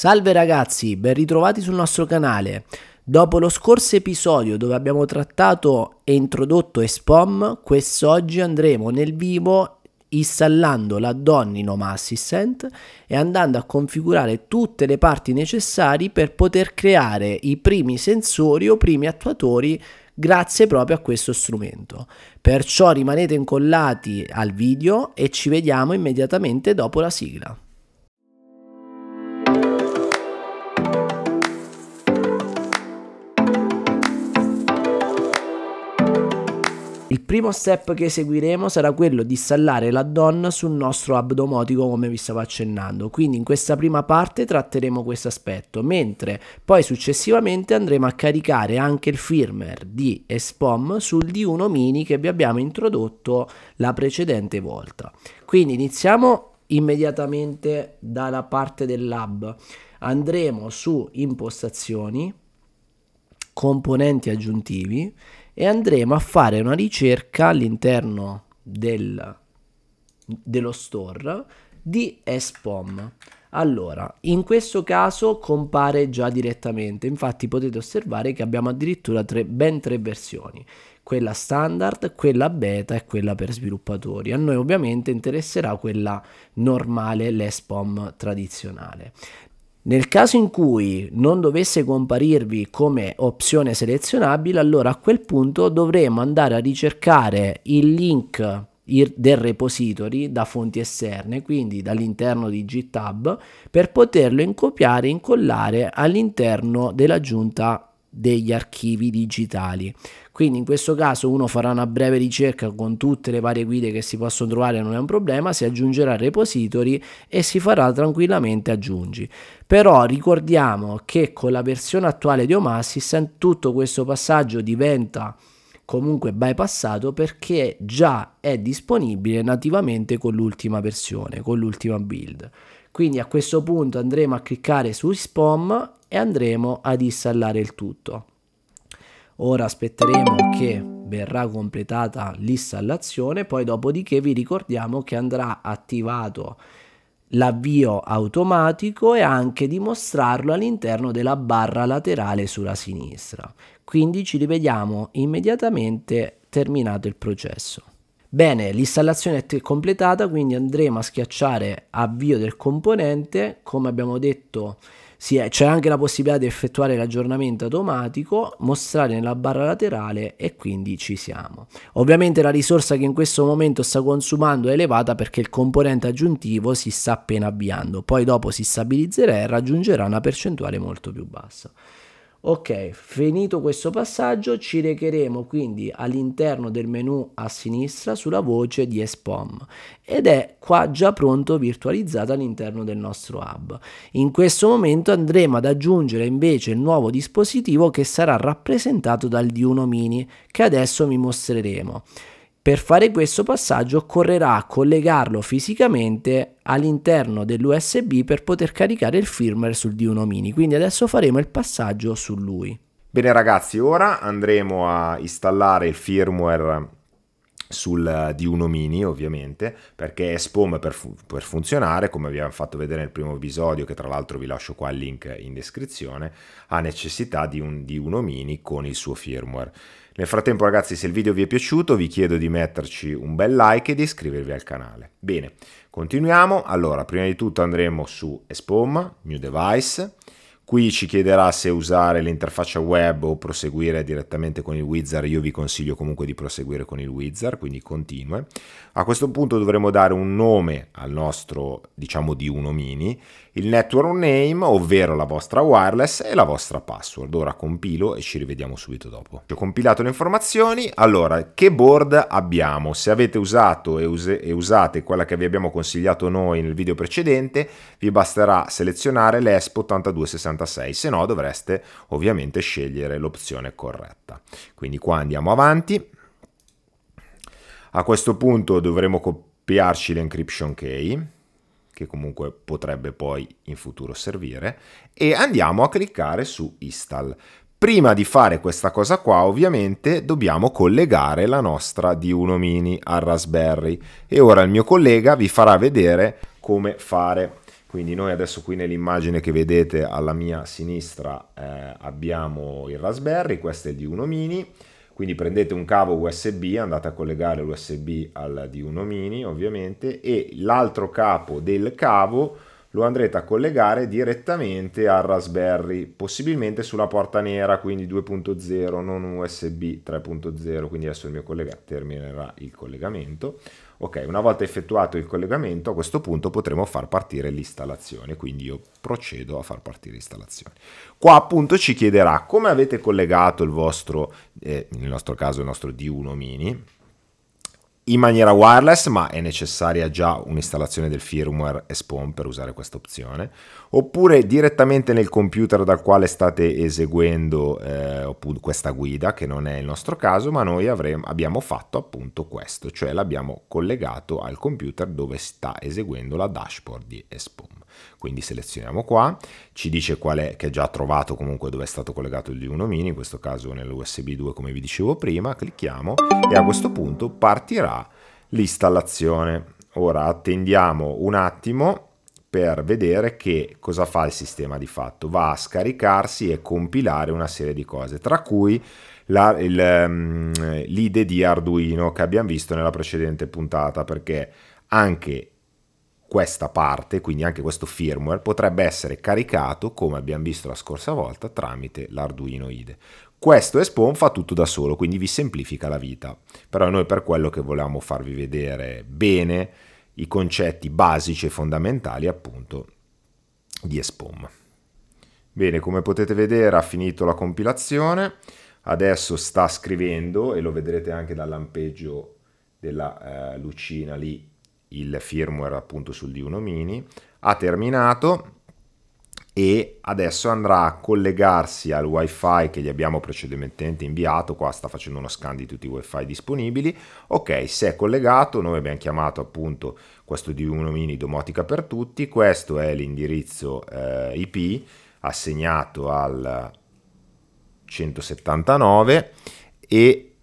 Salve ragazzi, ben ritrovati sul nostro canale. Dopo lo scorso episodio dove abbiamo trattato e introdotto Spom, quest'oggi andremo nel vivo installando l'addon in Assistant e andando a configurare tutte le parti necessarie per poter creare i primi sensori o primi attuatori grazie proprio a questo strumento. Perciò rimanete incollati al video e ci vediamo immediatamente dopo la sigla. Il primo step che eseguiremo sarà quello di installare l'add-on sul nostro hub domotico come vi stavo accennando, quindi in questa prima parte tratteremo questo aspetto, mentre poi successivamente andremo a caricare anche il firmware di ESPOM sul D1 mini che vi abbiamo introdotto la precedente volta. Quindi iniziamo immediatamente dalla parte dell'hub, andremo su impostazioni, componenti aggiuntivi e andremo a fare una ricerca all'interno del, dello store di SPOM. Allora, in questo caso compare già direttamente, infatti potete osservare che abbiamo addirittura tre, ben tre versioni, quella standard, quella beta e quella per sviluppatori. A noi ovviamente interesserà quella normale, l'ESPOM tradizionale. Nel caso in cui non dovesse comparirvi come opzione selezionabile, allora a quel punto dovremo andare a ricercare il link del repository da fonti esterne, quindi dall'interno di GitHub, per poterlo incopiare e incollare all'interno dell'aggiunta degli archivi digitali. Quindi in questo caso uno farà una breve ricerca con tutte le varie guide che si possono trovare, non è un problema, si aggiungerà repository e si farà tranquillamente aggiungi. Però ricordiamo che con la versione attuale di Omasis tutto questo passaggio diventa comunque bypassato perché già è disponibile nativamente con l'ultima versione, con l'ultima build. Quindi a questo punto andremo a cliccare su SPOM e andremo ad installare il tutto. Ora aspetteremo che verrà completata l'installazione, poi dopodiché vi ricordiamo che andrà attivato l'avvio automatico e anche di mostrarlo all'interno della barra laterale sulla sinistra. Quindi ci rivediamo immediatamente terminato il processo. Bene, l'installazione è completata, quindi andremo a schiacciare avvio del componente, come abbiamo detto c'è anche la possibilità di effettuare l'aggiornamento automatico, mostrare nella barra laterale e quindi ci siamo. Ovviamente la risorsa che in questo momento sta consumando è elevata perché il componente aggiuntivo si sta appena avviando, poi dopo si stabilizzerà e raggiungerà una percentuale molto più bassa. Ok, finito questo passaggio ci recheremo quindi all'interno del menu a sinistra sulla voce di ESPOM ed è qua già pronto virtualizzato all'interno del nostro hub. In questo momento andremo ad aggiungere invece il nuovo dispositivo che sarà rappresentato dal D1 Mini che adesso vi mostreremo. Per fare questo passaggio occorrerà collegarlo fisicamente all'interno dell'USB per poter caricare il firmware sul D1 Mini, quindi adesso faremo il passaggio su lui. Bene ragazzi, ora andremo a installare il firmware sul D1 Mini ovviamente perché è SPOM per, fu per, funzionare come abbiamo fatto vedere nel primo episodio che tra l'altro vi lascio qua il link in descrizione ha necessità di un D1 Mini con il suo firmware nel frattempo ragazzi se il video vi è piaciuto vi chiedo di metterci un bel like e di iscrivervi al canale. Bene, continuiamo. Allora, prima di tutto andremo su Espoma, New Device Qui ci chiederà se usare l'interfaccia web o proseguire direttamente con il wizard, io vi consiglio comunque di proseguire con il wizard, quindi continue. A questo punto dovremo dare un nome al nostro, diciamo di uno mini, il network name, ovvero la vostra wireless e la vostra password. Ora compilo e ci rivediamo subito dopo. Ho compilato le informazioni, allora che board abbiamo? Se avete usato e, use, e usate quella che vi abbiamo consigliato noi nel video precedente, vi basterà selezionare l'ESP8260 66, se no dovreste ovviamente scegliere l'opzione corretta. Quindi qua andiamo avanti. A questo punto dovremo copiarci l'encryption key, che comunque potrebbe poi in futuro servire, e andiamo a cliccare su install. Prima di fare questa cosa qua ovviamente dobbiamo collegare la nostra D1 mini al Raspberry e ora il mio collega vi farà vedere come fare. Quindi noi adesso qui nell'immagine che vedete alla mia sinistra eh, abbiamo il Raspberry, questo è il D1 Mini, quindi prendete un cavo USB, andate a collegare l'USB al D1 Mini ovviamente e l'altro capo del cavo lo andrete a collegare direttamente al Raspberry, possibilmente sulla porta nera, quindi 2.0, non USB 3.0, quindi adesso il mio collega terminerà il collegamento. Ok, una volta effettuato il collegamento, a questo punto potremo far partire l'installazione, quindi io procedo a far partire l'installazione. Qua appunto ci chiederà come avete collegato il vostro, eh, nel nostro caso il nostro D1 mini, in maniera wireless, ma è necessaria già un'installazione del firmware SPOM per usare questa opzione, oppure direttamente nel computer dal quale state eseguendo eh, questa guida, che non è il nostro caso, ma noi avremo, abbiamo fatto appunto questo, cioè l'abbiamo collegato al computer dove sta eseguendo la dashboard di SPOM. Quindi selezioniamo qua, ci dice qual è, che ha già trovato comunque dove è stato collegato il D1 mini, in questo caso nell'USB 2 come vi dicevo prima, clicchiamo e a questo punto partirà l'installazione. Ora attendiamo un attimo per vedere che cosa fa il sistema di fatto. Va a scaricarsi e compilare una serie di cose, tra cui ehm, l'IDE di Arduino che abbiamo visto nella precedente puntata, perché anche questa parte, quindi anche questo firmware, potrebbe essere caricato, come abbiamo visto la scorsa volta, tramite l'Arduino IDE. Questo Espon fa tutto da solo, quindi vi semplifica la vita. Però noi per quello che volevamo farvi vedere bene i concetti basici e fondamentali appunto di Espon. Bene, come potete vedere ha finito la compilazione, adesso sta scrivendo e lo vedrete anche dal lampeggio della eh, lucina lì il firmware appunto sul D1 mini, ha terminato e adesso andrà a collegarsi al wifi che gli abbiamo precedentemente inviato, qua sta facendo uno scan di tutti i wifi disponibili, ok se è collegato noi abbiamo chiamato appunto questo D1 mini domotica per tutti, questo è l'indirizzo eh, IP assegnato al 179 e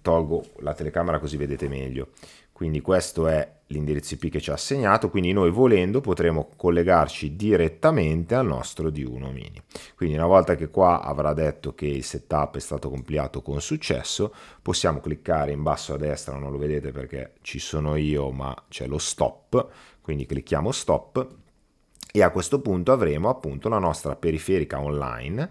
tolgo la telecamera così vedete meglio, quindi questo è l'indirizzo IP che ci ha assegnato, quindi noi volendo potremo collegarci direttamente al nostro D1 mini. Quindi una volta che qua avrà detto che il setup è stato compilato con successo, possiamo cliccare in basso a destra, non lo vedete perché ci sono io, ma c'è lo stop, quindi clicchiamo stop e a questo punto avremo appunto la nostra periferica online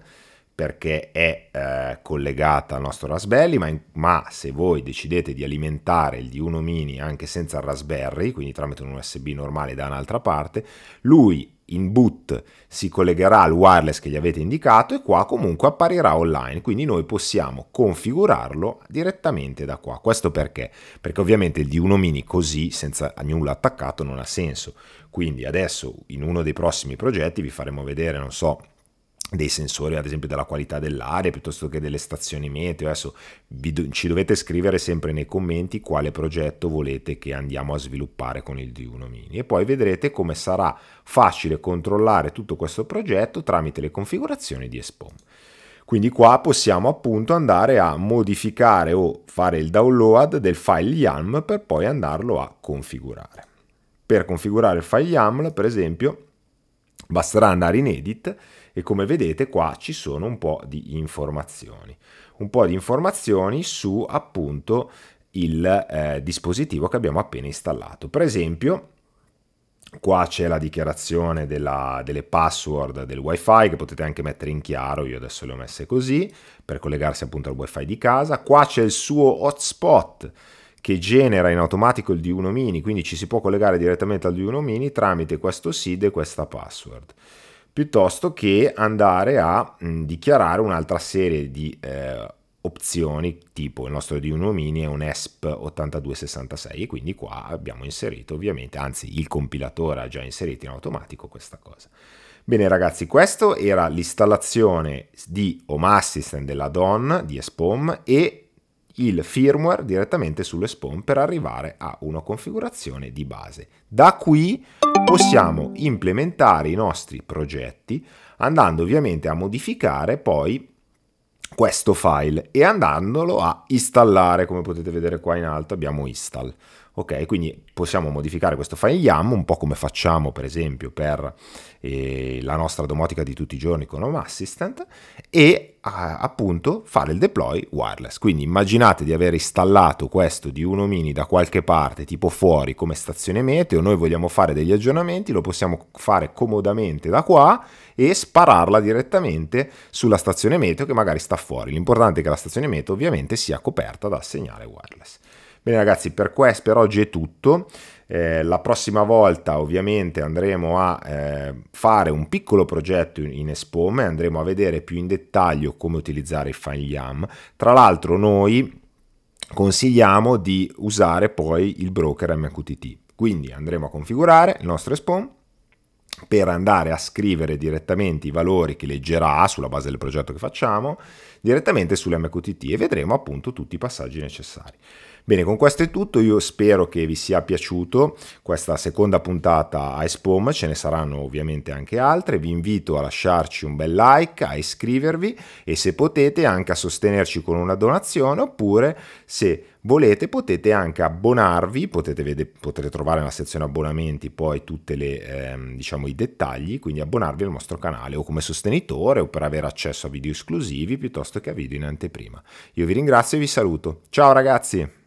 perché è eh, collegata al nostro Raspberry, ma, in, ma, se voi decidete di alimentare il D1 mini anche senza il Raspberry, quindi tramite un USB normale da un'altra parte, lui in boot si collegherà al wireless che gli avete indicato e qua comunque apparirà online, quindi noi possiamo configurarlo direttamente da qua. Questo perché? Perché ovviamente il D1 mini così senza nulla attaccato non ha senso. Quindi adesso in uno dei prossimi progetti vi faremo vedere, non so, dei sensori ad esempio della qualità dell'aria piuttosto che delle stazioni meteo adesso do, ci dovete scrivere sempre nei commenti quale progetto volete che andiamo a sviluppare con il D1 Mini e poi vedrete come sarà facile controllare tutto questo progetto tramite le configurazioni di Espom quindi qua possiamo appunto andare a modificare o fare il download del file YAML per poi andarlo a configurare per configurare il file YAML per esempio Basterà andare in edit e come vedete qua ci sono un po' di informazioni. Un po' di informazioni su appunto il eh, dispositivo che abbiamo appena installato. Per esempio qua c'è la dichiarazione della, delle password del wifi che potete anche mettere in chiaro, io adesso le ho messe così per collegarsi appunto al wifi di casa. Qua c'è il suo hotspot che genera in automatico il D1 mini, quindi ci si può collegare direttamente al D1 mini tramite questo SID e questa password piuttosto che andare a mh, dichiarare un'altra serie di eh, opzioni tipo il nostro D1 Mini è un ESP 8266 e quindi qua abbiamo inserito ovviamente anzi il compilatore ha già inserito in automatico questa cosa bene ragazzi questo era l'installazione di Home Assistant della DON di ESPOM e il firmware direttamente sull'ESPON per arrivare a una configurazione di base. Da qui possiamo implementare i nostri progetti andando ovviamente a modificare poi questo file e andandolo a installare come potete vedere qua in alto abbiamo install Ok, quindi possiamo modificare questo file YAM un po' come facciamo per esempio per eh, la nostra domotica di tutti i giorni con Home Assistant e a, eh, appunto fare il deploy wireless. Quindi immaginate di aver installato questo di un mini da qualche parte, tipo fuori come stazione meteo, noi vogliamo fare degli aggiornamenti, lo possiamo fare comodamente da qua e spararla direttamente sulla stazione meteo che magari sta fuori. L'importante è che la stazione meteo ovviamente sia coperta da segnale wireless. Bene ragazzi, per, questo, per oggi è tutto. Eh, la prossima volta ovviamente andremo a eh, fare un piccolo progetto in, in Espome, andremo a vedere più in dettaglio come utilizzare i YAM. Tra l'altro noi consigliamo di usare poi il broker MQTT. Quindi andremo a configurare il nostro Espome, per andare a scrivere direttamente i valori che leggerà sulla base del progetto che facciamo direttamente sull'MQTT e vedremo appunto tutti i passaggi necessari. Bene, con questo è tutto, io spero che vi sia piaciuto questa seconda puntata a Espom, ce ne saranno ovviamente anche altre, vi invito a lasciarci un bel like, a iscrivervi e se potete anche a sostenerci con una donazione oppure se volete potete anche abbonarvi, potete, vedere, potrete trovare nella sezione abbonamenti poi tutti ehm, diciamo, i dettagli, quindi abbonarvi al nostro canale o come sostenitore o per avere accesso a video esclusivi piuttosto che a video in anteprima. Io vi ringrazio e vi saluto. Ciao ragazzi!